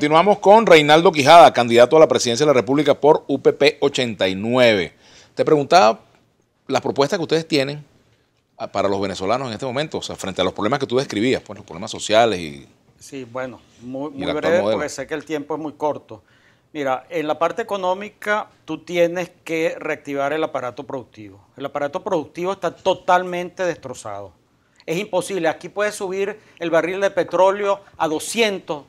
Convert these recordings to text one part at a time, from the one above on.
Continuamos con Reinaldo Quijada, candidato a la presidencia de la República por UPP 89. Te preguntaba las propuestas que ustedes tienen ah, para los venezolanos en este momento, o sea, frente a los problemas que tú describías, pues, los problemas sociales y... Sí, bueno, muy, muy breve porque sé que el tiempo es muy corto. Mira, en la parte económica tú tienes que reactivar el aparato productivo. El aparato productivo está totalmente destrozado. Es imposible. Aquí puedes subir el barril de petróleo a 200,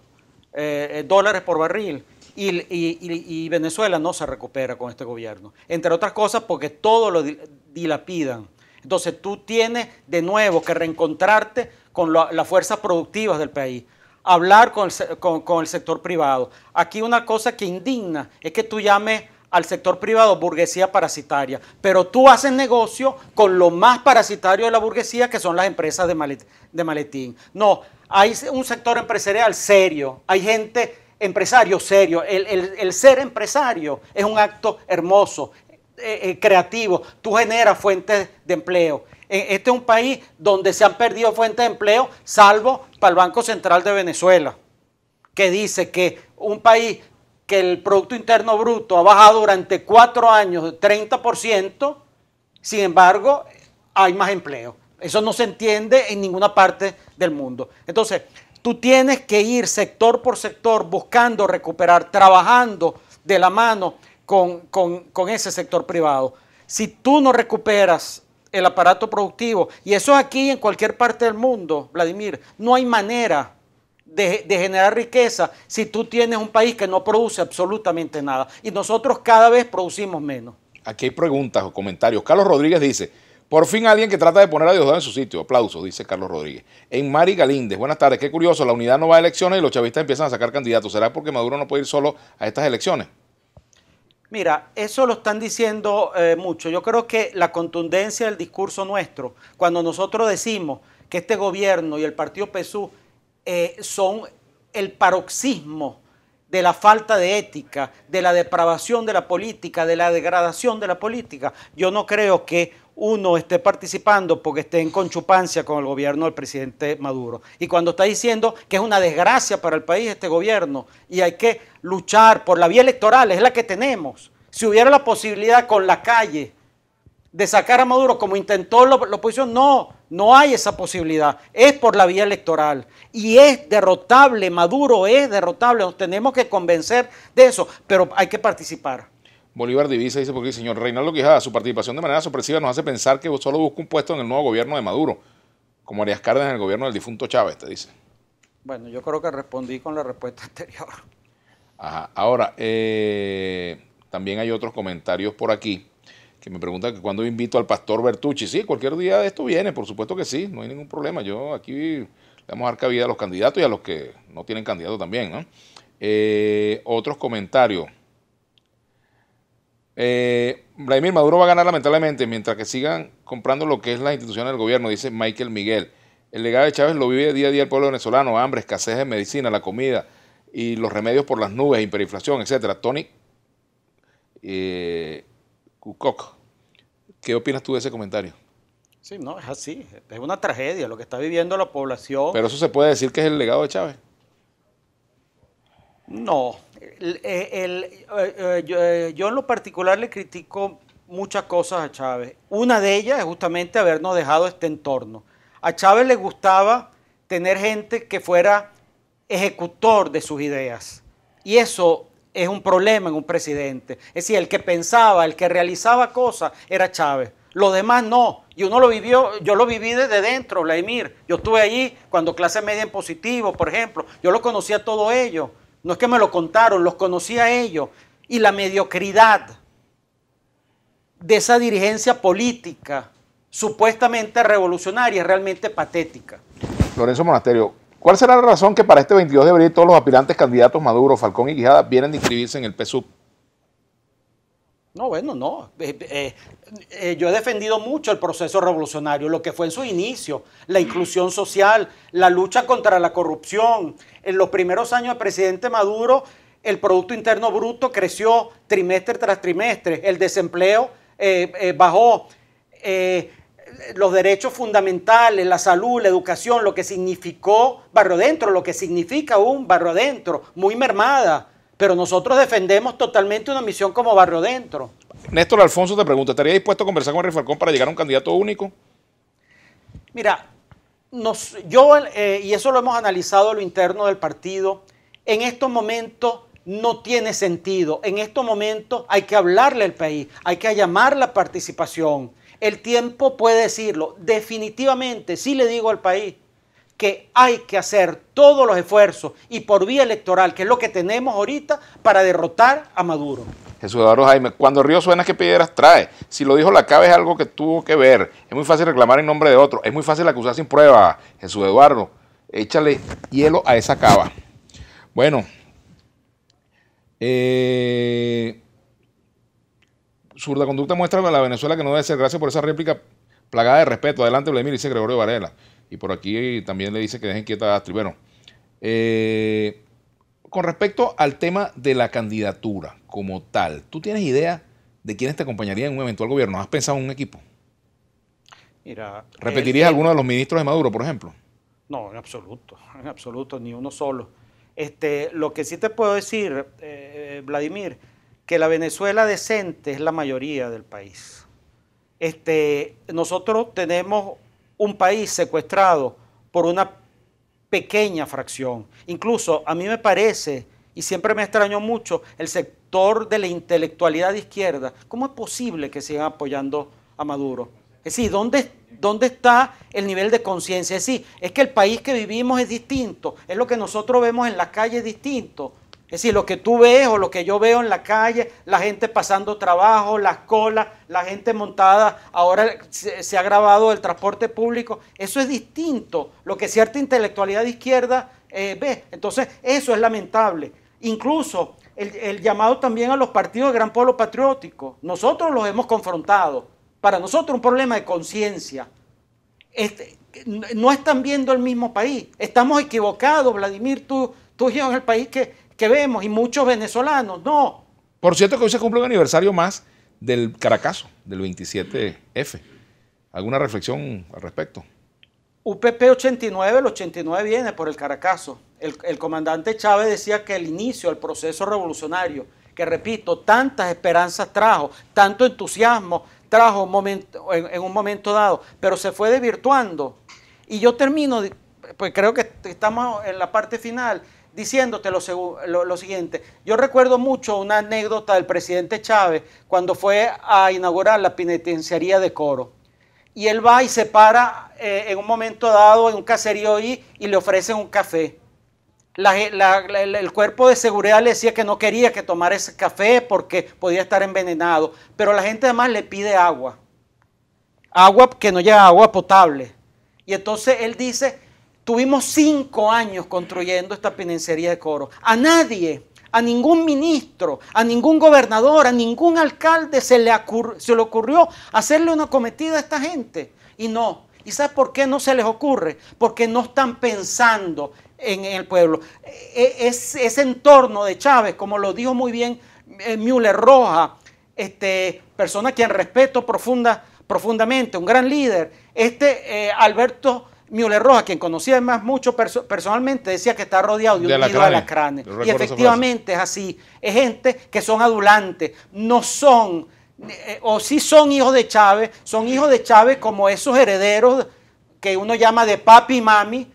eh, eh, dólares por barril. Y, Venezuela no se recupera con este gobierno. Entre otras cosas porque todo lo dilapidan. Entonces tú tienes de nuevo que reencontrarte con las fuerzas productivas del país, hablar con el, sector privado. Aquí una cosa que indigna es que tú llames al sector privado burguesía parasitaria, pero tú haces negocio con lo más parasitario de la burguesía, que son las empresas de, de maletín. No, hay un sector empresarial serio, hay gente empresario serio. El, ser empresario es un acto hermoso, eh, eh, creativo. Tú generas fuentes de empleo. E, este es un país donde se han perdido fuentes de empleo, salvo para el Banco Central de Venezuela, que dice que un país que el Producto Interno Bruto ha bajado durante cuatro años de 30%, sin embargo, hay más empleo. Eso no se entiende en ninguna parte del mundo. Entonces, tú tienes que ir sector por sector buscando recuperar, trabajando de la mano con, ese sector privado. Si tú no recuperas el aparato productivo, y eso aquí en cualquier parte del mundo, Vladimir, no hay manera de, de, generar riqueza si tú tienes un país que no produce absolutamente nada. Y nosotros cada vez producimos menos. Aquí hay preguntas o comentarios. Carlos Rodríguez dice, por fin alguien que trata de poner a Diosdado en su sitio. Aplausos, dice Carlos Rodríguez. En Mari Galíndez, buenas tardes. Qué curioso, la unidad no va a elecciones y los chavistas empiezan a sacar candidatos. ¿Será porque Maduro no puede ir solo a estas elecciones? Mira, eso lo están diciendo eh, mucho. Yo creo que la contundencia del discurso nuestro, cuando nosotros decimos que este gobierno y el partido PSU eh, son el paroxismo de la falta de ética, de la depravación de la política, de la degradación de la política, yo no creo que uno esté participando porque esté en conchupancia con el gobierno del presidente Maduro. Y cuando está diciendo que es una desgracia para el país este gobierno y hay que luchar por la vía electoral, es la que tenemos. Si hubiera la posibilidad con la calle de sacar a Maduro como intentó la, oposición, no, no hay esa posibilidad. Es por la vía electoral. Y es derrotable, Maduro es derrotable. Nos tenemos que convencer de eso, pero hay que participar. Bolívar Divisa dice, porque el señor Reinaldo Quijada, su participación de manera sorpresiva nos hace pensar que solo busca un puesto en el nuevo gobierno de Maduro, como Arias Cárdenas en el gobierno del difunto Chávez, te dice. Bueno, yo creo que respondí con la respuesta anterior. Ahora, eh, también hay otros comentarios por aquí que me preguntan que cuándo invito al pastor Bertucci. Sí, cualquier día de esto viene, por supuesto que sí, no hay ningún problema. Yo aquí le vamos a dar cabida a los candidatos y a los que no tienen candidato también, ¿no? Eh, otros comentarios. Eh, Vladimir Maduro va a ganar lamentablemente mientras que sigan comprando lo que es la institución del gobierno, dice Michael Miguel. El legado de Chávez lo vive día a día el pueblo venezolano, hambre, escasez de medicina, la comida y los remedios por las nubes, hiperinflación, etcétera. Tony eh, ¿qué opinas tú de ese comentario? Sí, no, es así, es una tragedia lo que está viviendo la población. Pero eso se puede decir que es el legado de Chávez. No, eh, eh, eh, yo, en lo particular le critico muchas cosas a Chávez. Una de ellas es justamente habernos dejado este entorno. A Chávez le gustaba tener gente que fuera ejecutor de sus ideas. Y eso es un problema en un presidente. Es decir, el que pensaba, el que realizaba cosas era Chávez. Los demás no. Y uno lo vivió, yo lo viví desde dentro, Vladimir. Yo estuve allí cuando clase media en positivo, por ejemplo. Yo lo conocía todo ello. No es que me lo contaron, los conocí a ellos. Y la mediocridad de esa dirigencia política supuestamente revolucionaria realmente patética. Lorenzo Monasterio, ¿cuál será la razón que para este 22 de abril todos los aspirantes candidatos Maduro, Falcón y Guijada vienen de inscribirse en el PSUV? No, bueno, no. Eh, eh, eh, yo he defendido mucho el proceso revolucionario, lo que fue en su inicio, la inclusión social, la lucha contra la corrupción. En los primeros años del presidente Maduro, el Producto Interno Bruto creció trimestre tras trimestre, el desempleo bajó, los derechos fundamentales, la salud, la educación, lo que significó barro dentro, lo que significa un barro adentro, muy mermada pero nosotros defendemos totalmente una misión como Barrio Dentro. Néstor Alfonso te pregunta, ¿estaría dispuesto a conversar con Rifalcón para llegar a un candidato único? Mira, yo, eh, y eso lo hemos analizado a lo interno del partido, en estos momentos no tiene sentido. En estos momentos hay que hablarle al país, hay que llamar la participación. El tiempo puede decirlo. Definitivamente, sí le digo al país, que hay que hacer todos los esfuerzos y por vía electoral, que es lo que tenemos ahorita, para derrotar a Maduro. Jesús Eduardo Jaime, cuando Río suena, que piedras trae? Si lo dijo la Cava, es algo que tuvo que ver. Es muy fácil reclamar en nombre de otro. Es muy fácil acusar sin prueba. Jesús Eduardo, échale hielo a esa cava. Bueno, eh, surda conducta muestra a la Venezuela que no debe ser. Gracias por esa réplica plagada de respeto. Adelante, Vladimir, dice Gregorio Varela. Y por aquí también le dice que dejen quieta a Tribero. Eh, con respecto al tema de la candidatura como tal, ¿tú tienes idea de quiénes te acompañarían en un eventual gobierno? ¿Has pensado en un equipo? Mira, ¿Repetirías eh, alguno de los ministros de Maduro, por ejemplo? No, en absoluto, en absoluto, ni uno solo. Este, lo que sí te puedo decir, eh, Vladimir, que la Venezuela decente es la mayoría del país. Este, nosotros tenemos un país secuestrado por una pequeña fracción. Incluso a mí me parece, y siempre me extraño mucho, el sector de la intelectualidad izquierda. ¿Cómo es posible que sigan apoyando a Maduro? Es decir, ¿dónde, dónde está el nivel de conciencia? Es decir, es que el país que vivimos es distinto, es lo que nosotros vemos en la calle es distinto. Es decir, lo que tú ves o lo que yo veo en la calle, la gente pasando trabajo, las colas, la gente montada, ahora se, ha grabado el transporte público, eso es distinto, lo que cierta intelectualidad izquierda eh, ve. Entonces, eso es lamentable. Incluso el, llamado también a los partidos de gran pueblo patriótico. Nosotros los hemos confrontado. Para nosotros un problema de conciencia. Este, no están viendo el mismo país. Estamos equivocados, Vladimir, tú, tú y yo en el país que, que vemos y muchos venezolanos, no. Por cierto que hoy se cumple un aniversario más del Caracazo, del 27F. ¿Alguna reflexión al respecto? UPP 89, el 89 viene por el Caracazo. El, comandante Chávez decía que el inicio del proceso revolucionario, que repito, tantas esperanzas trajo, tanto entusiasmo trajo en, en, un momento dado, pero se fue desvirtuando. Y yo termino, pues creo que estamos en la parte final, diciéndote lo, lo, siguiente. Yo recuerdo mucho una anécdota del presidente Chávez cuando fue a inaugurar la penitenciaría de Coro. Y él va y se para eh, en un momento dado en un caserío y, y le ofrecen un café. el cuerpo de seguridad le decía que no quería que tomara ese café porque podía estar envenenado. Pero la gente además le pide agua. Agua que no llega, agua potable. Y entonces él dice, Tuvimos cinco años construyendo esta penitenciaría de coro. A nadie, a ningún ministro, a ningún gobernador, a ningún alcalde se le, ocurrió hacerle una cometida a esta gente. Y no. ¿Y sabes por qué no se les ocurre? Porque no están pensando en el pueblo. E, e, es, ese entorno de Chávez, como lo dijo muy bien eh, Müller Roja, este, persona a quien respeto profundamente, un gran líder, este eh, Alberto Müller Rojas, quien conocía más mucho personalmente, decía que está rodeado de, un nido de alacranes. Y efectivamente es así. Es gente que son adulantes, no son, eh, o sí son hijos de Chávez, son hijos de Chávez como esos herederos que uno llama de papi y mami,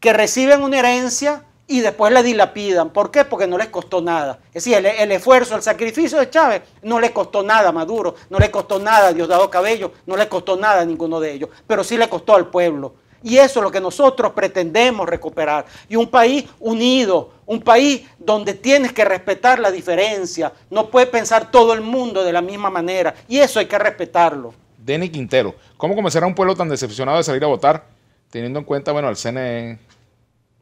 que reciben una herencia y después la dilapidan. ¿Por qué? Porque no les costó nada. Es decir, el, esfuerzo, el sacrificio de Chávez no le costó nada a Maduro, no le costó nada a Diosdado Cabello, no le costó nada a ninguno de ellos, pero sí le costó al pueblo. Y eso es lo que nosotros pretendemos recuperar. Y un país unido, un país donde tienes que respetar la diferencia. No puede pensar todo el mundo de la misma manera. Y eso hay que respetarlo. Denny Quintero, ¿cómo comenzará un pueblo tan decepcionado de salir a votar teniendo en cuenta, bueno, al CNE,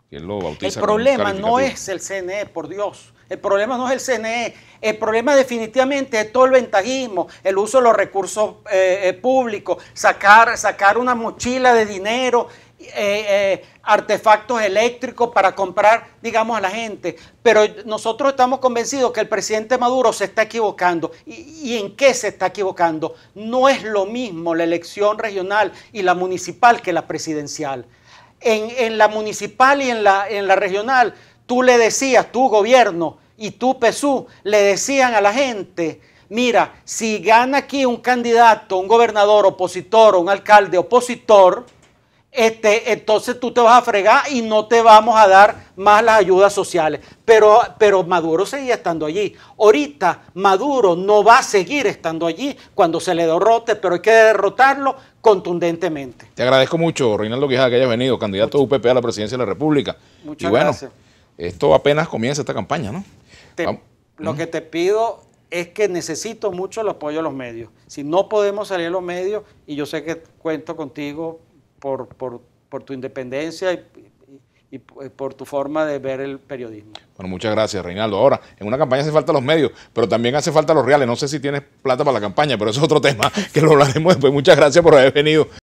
que lo bautiza? El problema no es el CNE, por Dios. El problema no es el CNE, el problema definitivamente es todo el ventajismo, el uso de los recursos eh, eh, públicos, sacar, sacar una mochila de dinero, eh, artefactos eléctricos para comprar, digamos, a la gente. Pero nosotros estamos convencidos que el presidente Maduro se está equivocando. ¿Y, en qué se está equivocando? No es lo mismo la elección regional y la municipal que la presidencial. En, en la municipal y en la, en la regional Tú le decías, tu gobierno y tú PSU le decían a la gente, mira, si gana aquí un candidato, un gobernador opositor o un alcalde opositor, este, entonces tú te vas a fregar y no te vamos a dar más las ayudas sociales. Pero, pero Maduro seguía estando allí. Ahorita Maduro no va a seguir estando allí cuando se le derrote, pero hay que derrotarlo contundentemente. Te agradezco mucho, Reinaldo Quijada, que hayas venido, candidato UPP a la presidencia de la República. Muchas gracias. Esto apenas comienza esta campaña, ¿no? lo que te pido es que necesito mucho el apoyo de los medios. Si no podemos salir a los medios, y yo sé que cuento contigo por, por, tu independencia y, y, por tu forma de ver el periodismo. Bueno, muchas gracias, Reinaldo. Ahora, en una campaña hace falta los medios, pero también hace falta los reales. No sé si tienes plata para la campaña, pero eso es otro tema que lo hablaremos después. Muchas gracias por haber venido.